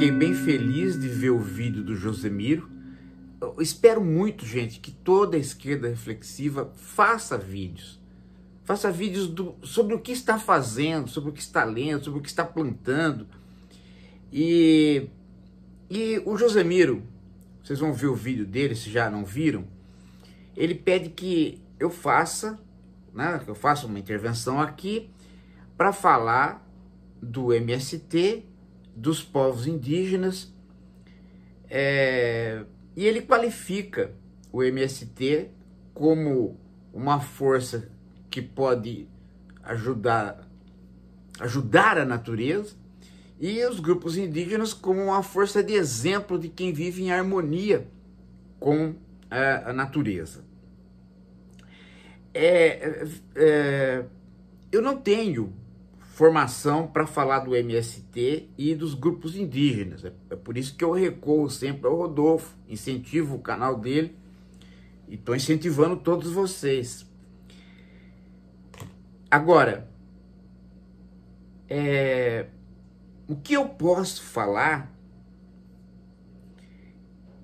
Fiquei bem feliz de ver o vídeo do Josemiro. Eu espero muito, gente, que toda a esquerda reflexiva faça vídeos. Faça vídeos do, sobre o que está fazendo, sobre o que está lendo, sobre o que está plantando. E, e o Josemiro, vocês vão ver o vídeo dele, se já não viram, ele pede que eu faça, né, que eu faça uma intervenção aqui para falar do MST dos povos indígenas. É, e ele qualifica o MST como uma força que pode ajudar, ajudar a natureza e os grupos indígenas como uma força de exemplo de quem vive em harmonia com a, a natureza. É, é, é eu não tenho formação para falar do MST e dos grupos indígenas. É, é por isso que eu recorro sempre ao Rodolfo, incentivo o canal dele e estou incentivando todos vocês. Agora, é, o que eu posso falar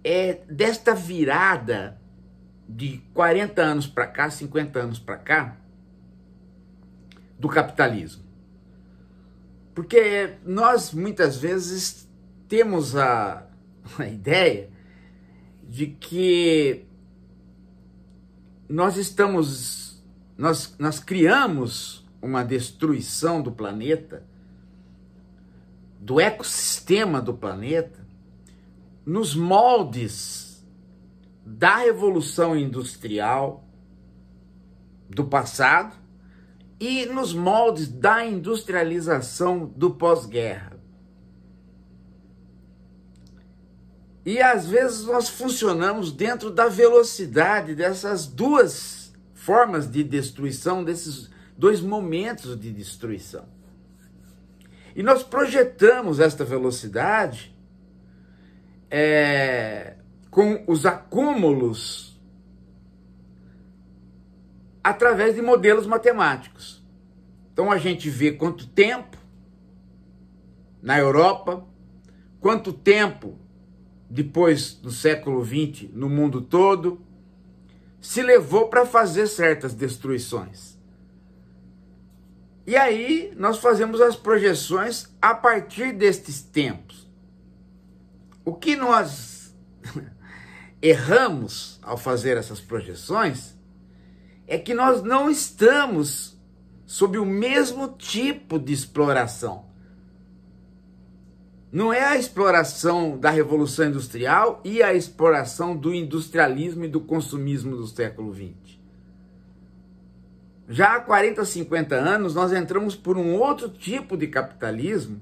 é desta virada de 40 anos para cá, 50 anos para cá, do capitalismo. Porque nós muitas vezes temos a, a ideia de que nós estamos, nós, nós criamos uma destruição do planeta, do ecossistema do planeta, nos moldes da revolução industrial do passado e nos moldes da industrialização do pós-guerra. E às vezes nós funcionamos dentro da velocidade dessas duas formas de destruição, desses dois momentos de destruição. E nós projetamos esta velocidade é, com os acúmulos através de modelos matemáticos. Então a gente vê quanto tempo na Europa, quanto tempo depois do século XX no mundo todo se levou para fazer certas destruições. E aí nós fazemos as projeções a partir destes tempos. O que nós erramos ao fazer essas projeções é que nós não estamos sob o mesmo tipo de exploração. Não é a exploração da Revolução Industrial e a exploração do industrialismo e do consumismo do século XX. Já há 40, 50 anos, nós entramos por um outro tipo de capitalismo,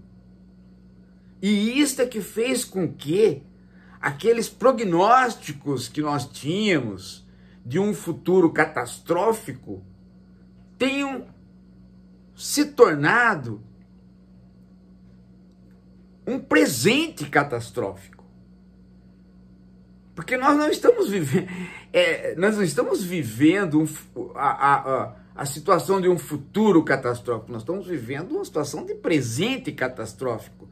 e isto é que fez com que aqueles prognósticos que nós tínhamos de um futuro catastrófico tenham se tornado um presente catastrófico. Porque nós não estamos vivendo, é, nós não estamos vivendo um, a, a, a situação de um futuro catastrófico, nós estamos vivendo uma situação de presente catastrófico.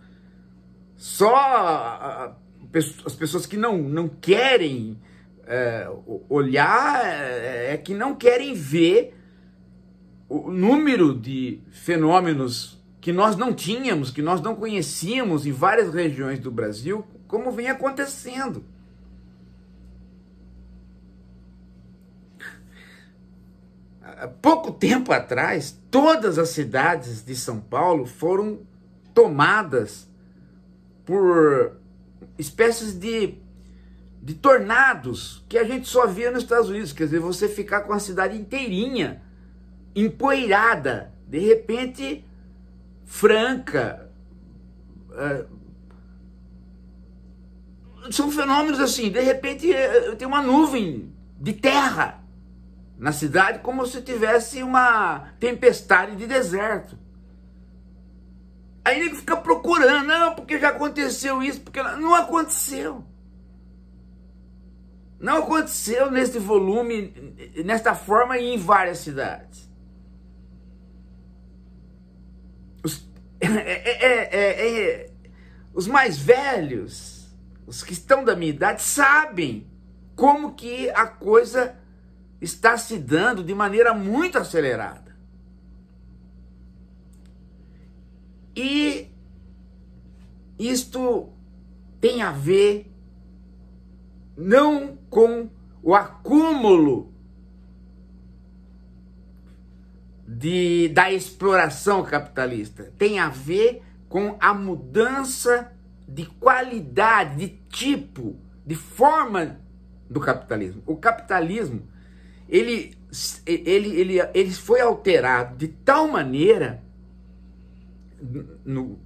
Só a, as pessoas que não, não querem é, olhar é, é que não querem ver o número de fenômenos que nós não tínhamos, que nós não conhecíamos em várias regiões do Brasil, como vem acontecendo. Há pouco tempo atrás, todas as cidades de São Paulo foram tomadas por espécies de de tornados que a gente só via nos Estados Unidos. Quer dizer, você ficar com a cidade inteirinha empoeirada, de repente, franca. É, são fenômenos assim, de repente é, tem uma nuvem de terra na cidade, como se tivesse uma tempestade de deserto. Aí ele fica procurando, não, porque já aconteceu isso, porque não aconteceu. Não aconteceu neste volume, nesta forma e em várias cidades. Os, é, é, os mais velhos, os que estão da minha idade, sabem como que a coisa está se dando de maneira muito acelerada. E isto tem a ver não com o acúmulo de, da exploração capitalista. Tem a ver com a mudança de qualidade, de tipo, de forma do capitalismo. O capitalismo, ele, ele, ele, ele foi alterado de tal maneira no,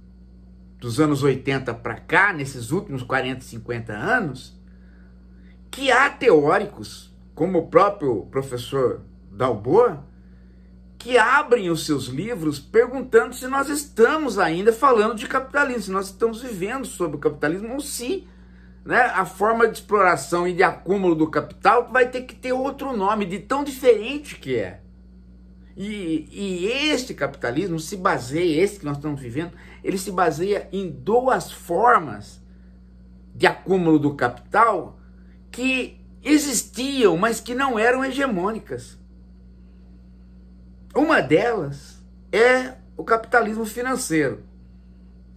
dos anos 80 para cá, nesses últimos 40, 50 anos, que há teóricos, como o próprio professor Dalboa, que abrem os seus livros perguntando se nós estamos ainda falando de capitalismo, se nós estamos vivendo sobre o capitalismo ou se né, a forma de exploração e de acúmulo do capital vai ter que ter outro nome, de tão diferente que é. E, e este capitalismo se baseia, esse que nós estamos vivendo, ele se baseia em duas formas de acúmulo do capital que existiam, mas que não eram hegemônicas. Uma delas é o capitalismo financeiro.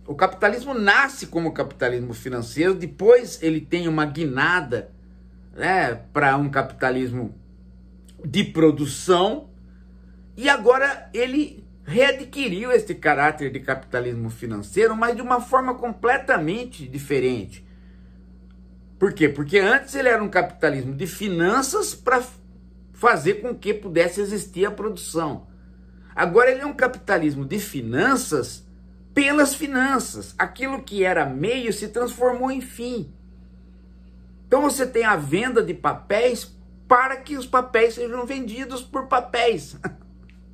O capitalismo nasce como capitalismo financeiro, depois ele tem uma guinada né, para um capitalismo de produção, e agora ele readquiriu este caráter de capitalismo financeiro, mas de uma forma completamente diferente. Por quê? Porque antes ele era um capitalismo de finanças para fazer com que pudesse existir a produção. Agora ele é um capitalismo de finanças pelas finanças. Aquilo que era meio se transformou em fim. Então você tem a venda de papéis para que os papéis sejam vendidos por papéis.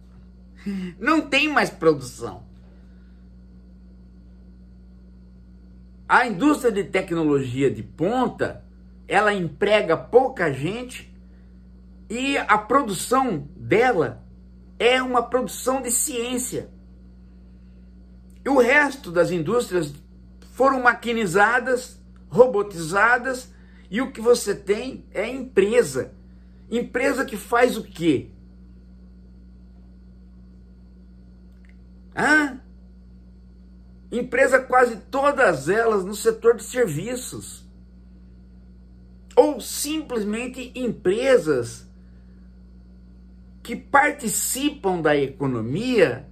Não tem mais produção. A indústria de tecnologia de ponta, ela emprega pouca gente e a produção dela é uma produção de ciência. E o resto das indústrias foram maquinizadas, robotizadas e o que você tem é empresa. Empresa que faz o quê? Hã? Empresa quase todas elas no setor de serviços. Ou simplesmente empresas que participam da economia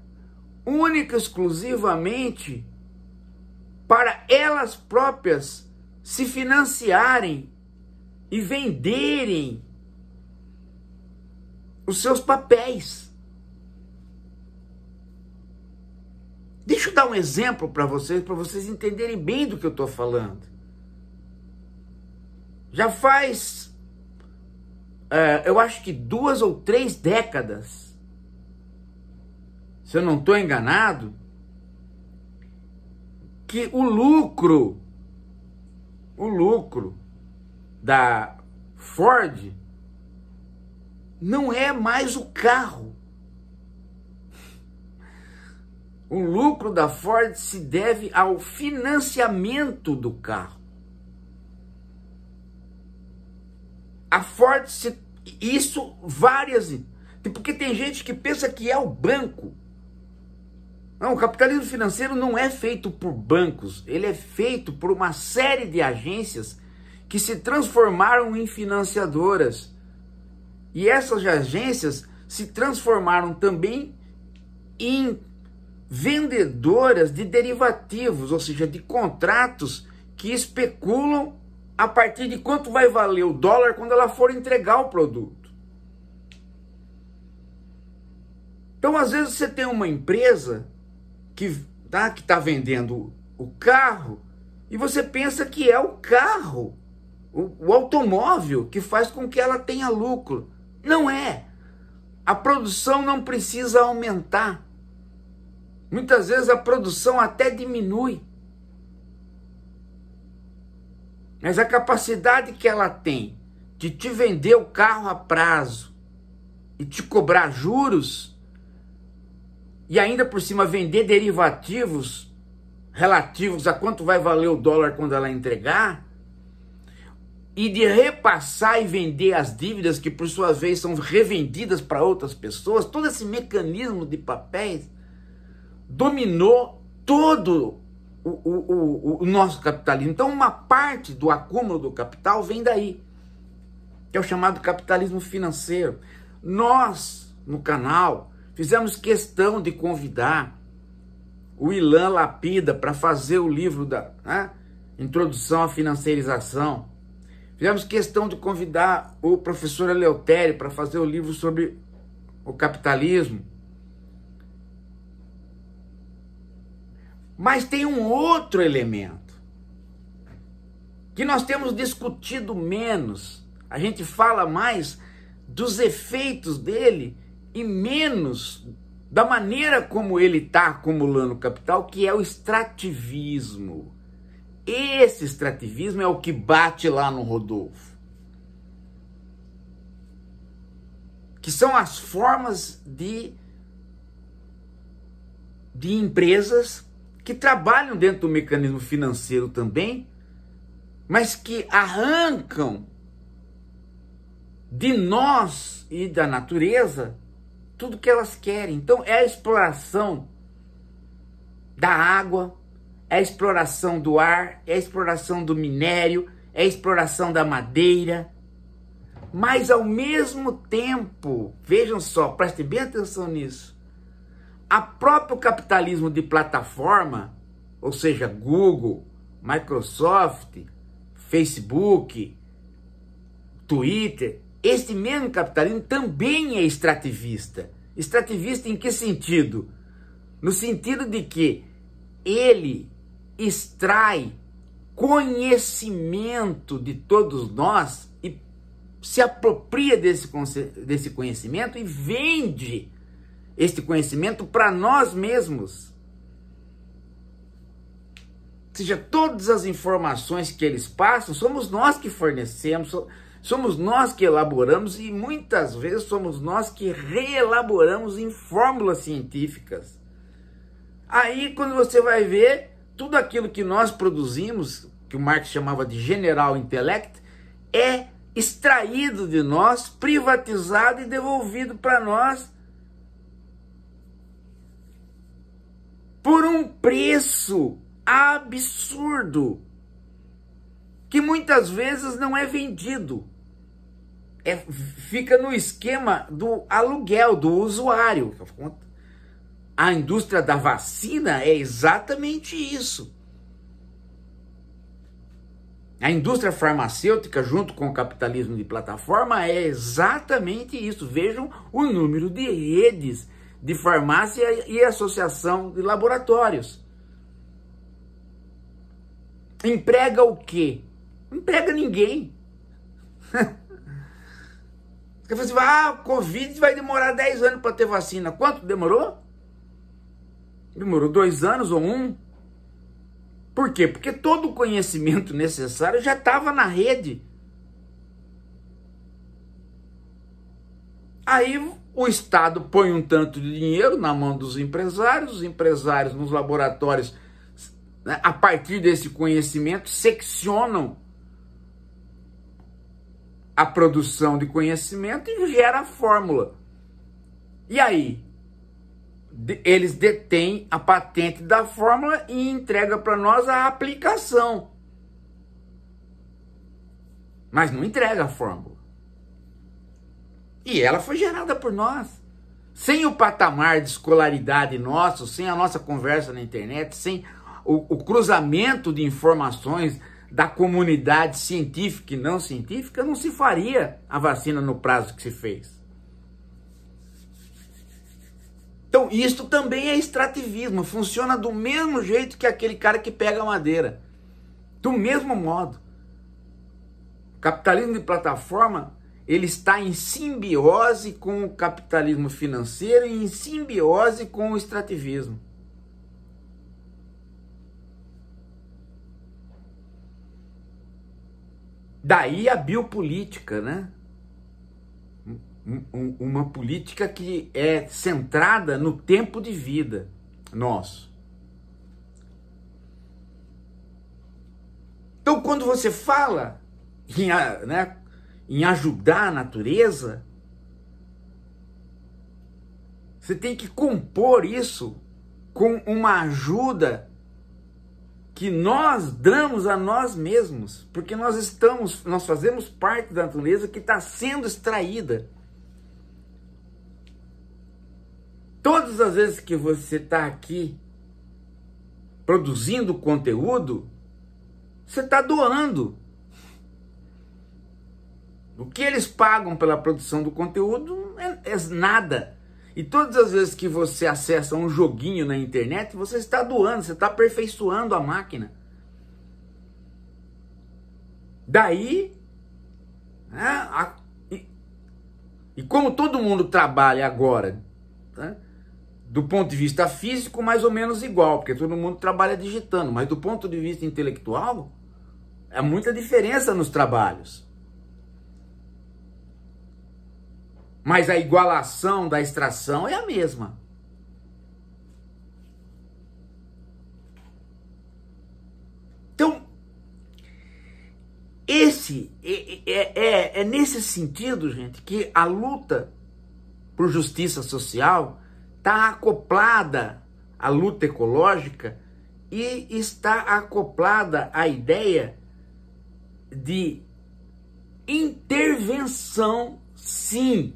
única e exclusivamente para elas próprias se financiarem e venderem os seus papéis. um exemplo para vocês, para vocês entenderem bem do que eu estou falando. Já faz, é, eu acho que duas ou três décadas, se eu não estou enganado, que o lucro, o lucro da Ford não é mais o carro O lucro da Ford se deve ao financiamento do carro. A Ford se isso várias tipo, porque tem gente que pensa que é o banco. Não, o capitalismo financeiro não é feito por bancos, ele é feito por uma série de agências que se transformaram em financiadoras. E essas agências se transformaram também em vendedoras de derivativos, ou seja, de contratos que especulam a partir de quanto vai valer o dólar quando ela for entregar o produto. Então, às vezes, você tem uma empresa que tá, está vendendo o carro e você pensa que é o carro, o, o automóvel, que faz com que ela tenha lucro. Não é. A produção não precisa aumentar Muitas vezes a produção até diminui. Mas a capacidade que ela tem de te vender o carro a prazo e te cobrar juros e ainda por cima vender derivativos relativos a quanto vai valer o dólar quando ela entregar e de repassar e vender as dívidas que por sua vez são revendidas para outras pessoas, todo esse mecanismo de papéis dominou todo o, o, o, o nosso capitalismo. Então, uma parte do acúmulo do capital vem daí, que é o chamado capitalismo financeiro. Nós, no canal, fizemos questão de convidar o Ilan Lapida para fazer o livro da né? Introdução à Financiarização. Fizemos questão de convidar o professor Eleutério para fazer o livro sobre o capitalismo. Mas tem um outro elemento que nós temos discutido menos. A gente fala mais dos efeitos dele e menos da maneira como ele está acumulando capital, que é o extrativismo. Esse extrativismo é o que bate lá no Rodolfo. Que são as formas de, de empresas que trabalham dentro do mecanismo financeiro também, mas que arrancam de nós e da natureza tudo que elas querem. Então é a exploração da água, é a exploração do ar, é a exploração do minério, é a exploração da madeira. Mas ao mesmo tempo, vejam só, prestem bem atenção nisso a próprio capitalismo de plataforma, ou seja, Google, Microsoft, Facebook, Twitter, este mesmo capitalismo também é extrativista. Extrativista em que sentido? No sentido de que ele extrai conhecimento de todos nós e se apropria desse, desse conhecimento e vende este conhecimento para nós mesmos. Ou seja, todas as informações que eles passam, somos nós que fornecemos, somos nós que elaboramos e muitas vezes somos nós que reelaboramos em fórmulas científicas. Aí, quando você vai ver, tudo aquilo que nós produzimos, que o Marx chamava de general intellect, é extraído de nós, privatizado e devolvido para nós por um preço absurdo que muitas vezes não é vendido. É, fica no esquema do aluguel do usuário. A indústria da vacina é exatamente isso. A indústria farmacêutica, junto com o capitalismo de plataforma, é exatamente isso. Vejam o número de redes de farmácia e associação de laboratórios. Emprega o quê? emprega ninguém. Você fala assim, ah, Covid vai demorar 10 anos para ter vacina. Quanto demorou? Demorou dois anos ou um? Por quê? Porque todo o conhecimento necessário já estava na rede. Aí o Estado põe um tanto de dinheiro na mão dos empresários, os empresários nos laboratórios, né, a partir desse conhecimento, seccionam a produção de conhecimento e gera a fórmula. E aí? eles detêm a patente da fórmula e entrega para nós a aplicação. Mas não entrega a fórmula. E ela foi gerada por nós. Sem o patamar de escolaridade nosso, sem a nossa conversa na internet, sem o, o cruzamento de informações da comunidade científica e não científica, não se faria a vacina no prazo que se fez. Então, isto também é extrativismo, funciona do mesmo jeito que aquele cara que pega a madeira. Do mesmo modo. Capitalismo de plataforma ele está em simbiose com o capitalismo financeiro e em simbiose com o extrativismo. Daí a biopolítica, né? Uma política que é centrada no tempo de vida nosso. Então, quando você fala, ah, né, em ajudar a natureza, você tem que compor isso com uma ajuda que nós damos a nós mesmos, porque nós estamos, nós fazemos parte da natureza que está sendo extraída. Todas as vezes que você está aqui produzindo conteúdo, você está doando. O que eles pagam pela produção do conteúdo é, é nada. E todas as vezes que você acessa um joguinho na internet, você está doando, você está aperfeiçoando a máquina. Daí, né, a, e, e, como todo mundo trabalha agora, né, do ponto de vista físico, mais ou menos igual, porque todo mundo trabalha digitando, mas do ponto de vista intelectual, é muita diferença nos trabalhos. mas a igualação da extração é a mesma. Então, esse é, é, é, é nesse sentido, gente, que a luta por justiça social está acoplada à luta ecológica e está acoplada à ideia de intervenção, sim,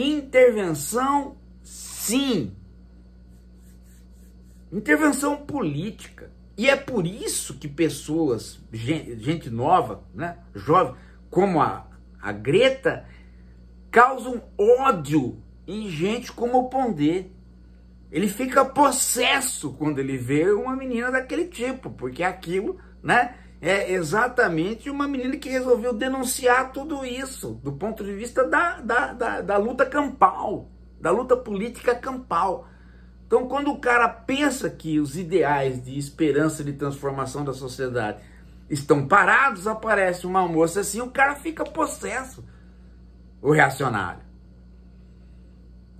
Intervenção, sim. Intervenção política. E é por isso que pessoas, gente, gente nova, né, jovem, como a, a Greta, causam ódio em gente como o Pondé. Ele fica possesso quando ele vê uma menina daquele tipo, porque aquilo, né? é exatamente uma menina que resolveu denunciar tudo isso, do ponto de vista da, da, da, da luta campal, da luta política campal. Então, quando o cara pensa que os ideais de esperança de transformação da sociedade estão parados, aparece uma moça assim, o cara fica possesso, o reacionário.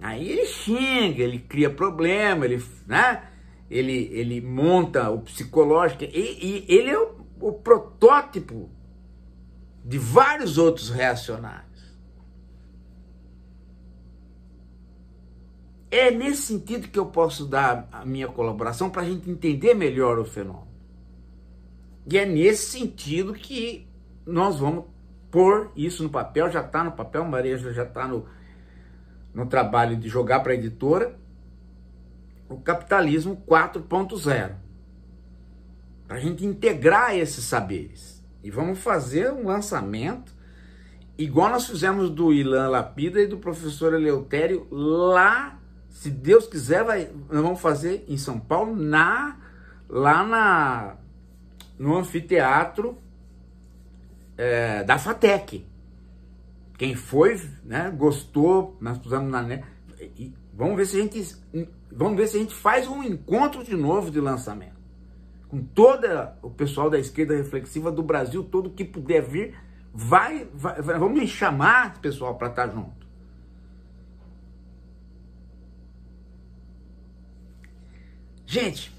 Aí ele xinga, ele cria problema, ele, né? ele, ele monta o psicológico, e, e ele é o o protótipo de vários outros reacionários. É nesse sentido que eu posso dar a minha colaboração para a gente entender melhor o fenômeno. E é nesse sentido que nós vamos pôr isso no papel, já está no papel, Maria já está no, no trabalho de jogar para a editora, o capitalismo 4.0 para a gente integrar esses saberes. E vamos fazer um lançamento, igual nós fizemos do Ilan Lapida e do professor Eleutério, lá, se Deus quiser, vai, nós vamos fazer em São Paulo, na, lá na, no anfiteatro é, da FATEC. Quem foi, né, gostou, nós fizemos na... vamos ver se a gente, vamos ver se a gente faz um encontro de novo de lançamento com toda o pessoal da esquerda reflexiva do Brasil todo que puder vir, vai, vai vamos chamar pessoal para estar tá junto. Gente,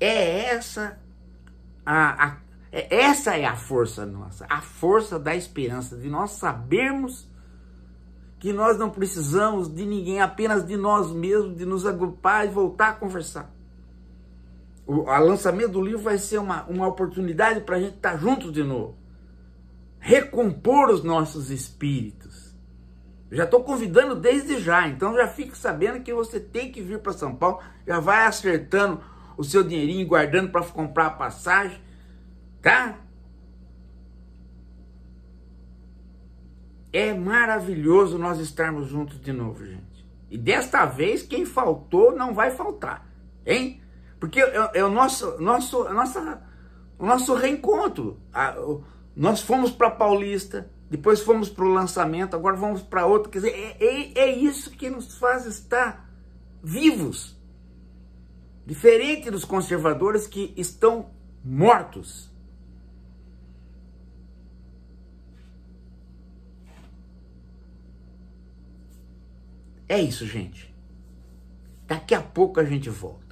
é essa a, a é, essa é a força nossa, a força da esperança de nós sabermos que nós não precisamos de ninguém, apenas de nós mesmos, de nos agrupar e voltar a conversar. O a lançamento do livro vai ser uma, uma oportunidade para a gente estar tá junto de novo. Recompor os nossos espíritos. Eu já estou convidando desde já, então já fique sabendo que você tem que vir para São Paulo, já vai acertando o seu dinheirinho, guardando para comprar a passagem, tá? É maravilhoso nós estarmos juntos de novo, gente. E desta vez, quem faltou não vai faltar, hein? Porque é, é o nosso, nosso, nossa, o nosso reencontro. A, o, nós fomos para Paulista, depois fomos para o lançamento, agora vamos para outro. Quer dizer, é, é, é isso que nos faz estar vivos. Diferente dos conservadores que estão mortos. É isso, gente. Daqui a pouco a gente volta.